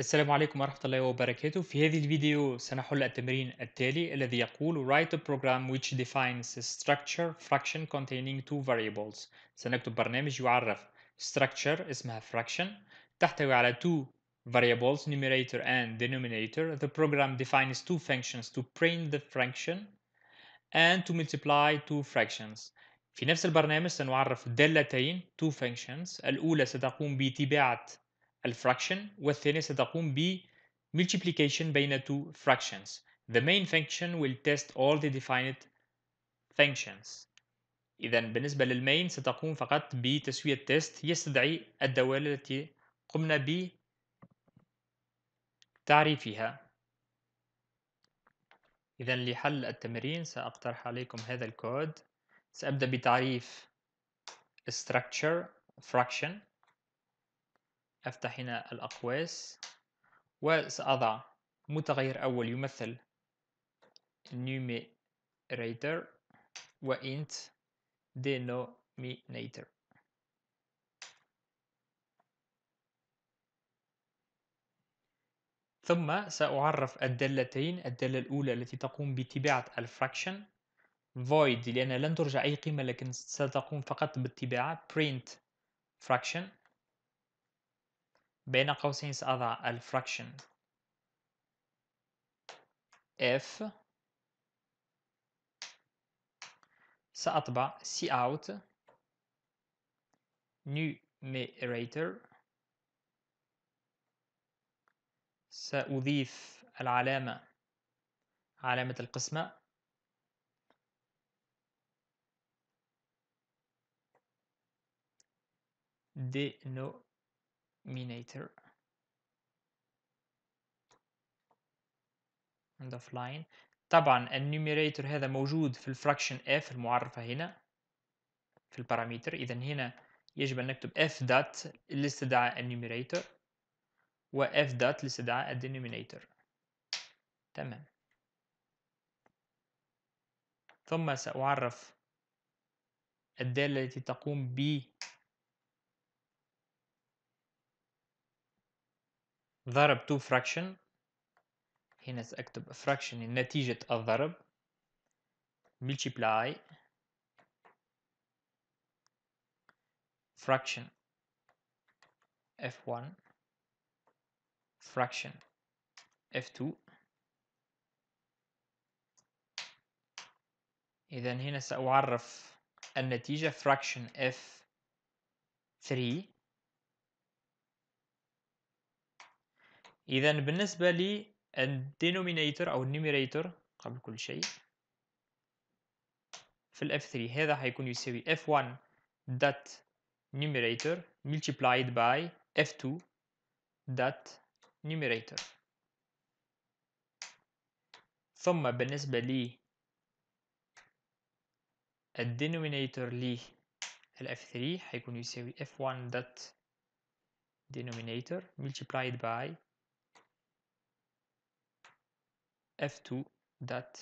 السلام عليكم ورحمة الله وبركاته في هذه الفيديو سنحل التمرين التالي الذي يقول write a program which defines a structure fraction containing two variables سنكتب برنامج يعرف structure اسمها fraction تحتوي على two variables numerator and denominator the program defines two functions to print the fraction and to multiply two fractions في نفس البرنامج سنعرف دالتين two functions الأولى ستقوم بتباعة الفراكشن والثانية ستقوم ب multiplication بين two fractions the main function will test all the defined functions إذا بالنسبة للمين ستقوم فقط بتسوية تيست يستدعي الدوالة التي قمنا بتعريفها إذا لحل التمرين سأقترح عليكم هذا الكود سأبدأ بتعريف structure fraction أفتح هنا الأقواس وسأضع متغير أول يمثل numerator int denominator ثم سأعرف الدالتين الدالة الأولى التي تقوم بطباعة الفراكشن void لأنها لن ترجع أي قيمة لكن ستقوم فقط بالطباعة print fraction بين قوسين سأضع الفراكشن F سأطبع C out numerator سأضيف العلامة علامة القسمة denote minator end of line طبعا النيوميريتور هذا موجود في الفراكشن f المعرفة هنا في الباراميتر إذا هنا يجب أن نكتب f dot لاستدعاء النيوميريتور و f dot لاستدعاء الدينومينيتور تمام ثم سأعرف الدالة التي تقوم ب ضرب تو fraction هنا سأكتب fraction نتيجة الضرب multiply fraction f1 fraction f2 إذا هنا سأعرف النتيجة fraction f3 اذا بالنسبه لي الدينومينيتور او النيميريتور قبل كل شيء في الاف F3 هذا حيكون يساوي F1 dot numerator multiplied by F2 dot numerator ثم بالنسبة لي الدينومينيتور لي الاف F3 حيكون يساوي F1 dot denominator multiplied by f2 dot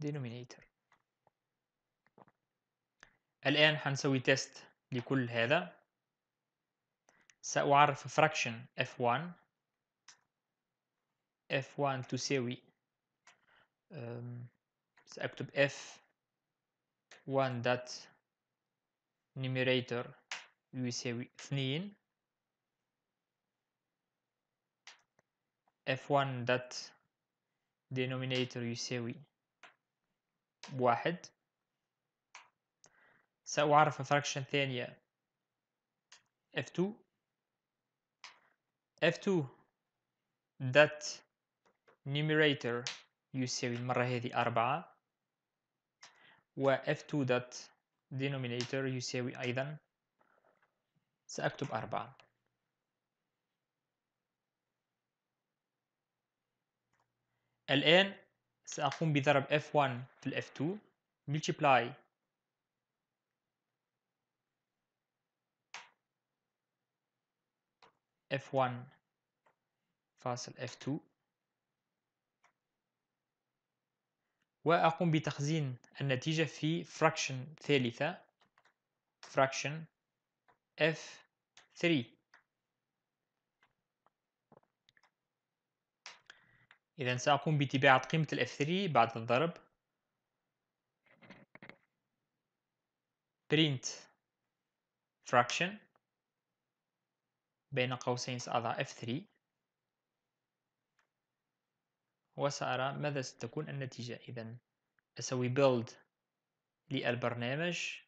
denominator الآن هنسوي تيست لكل هذا سأعرف fraction f1 f1 تساوي سأكتب f1 dot numerator يساوي 2 f1 dot denominator يساوي واحد سأعرف فراكشن ثانية f2 f2 that numerator يساوي المرة هذه أربعة و f2 that denominator يساوي أيضا سأكتب أربعة الآن سأقوم بضرب F1 في F2 multiply F1 فاصل F2 وأقوم بتخزين النتيجة في fraction ثالثة fraction F3 إذا سأقوم بتباعة قيمة ال F3 بعد الضرب print fraction بين قوسين سأضع F3 وسأرى ماذا ستكون النتيجة إذا أسوي build للبرنامج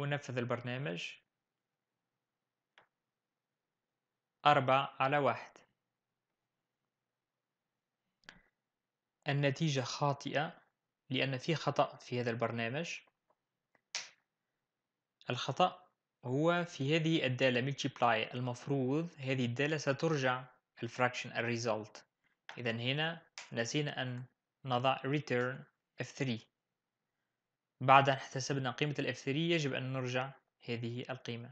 ونفذ البرنامج أربعة على واحد النتيجة خاطئة لأن في خطأ في هذا البرنامج الخطأ هو في هذه الدالة multiply المفروض هذه الدالة سترجع الفراكشن الريزولت إذا هنا نسينا أن نضع return F3 بعد أن احتسبنا قيمة الـ F3 يجب أن نرجع هذه القيمة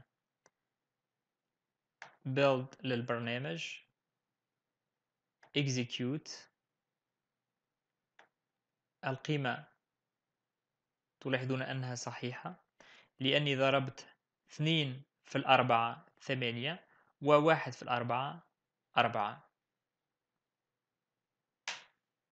build للبرنامج execute القيمة تلاحظون أنها صحيحة لأني ضربت اثنين في الأربعة ثمانية وواحد في الأربعة أربعة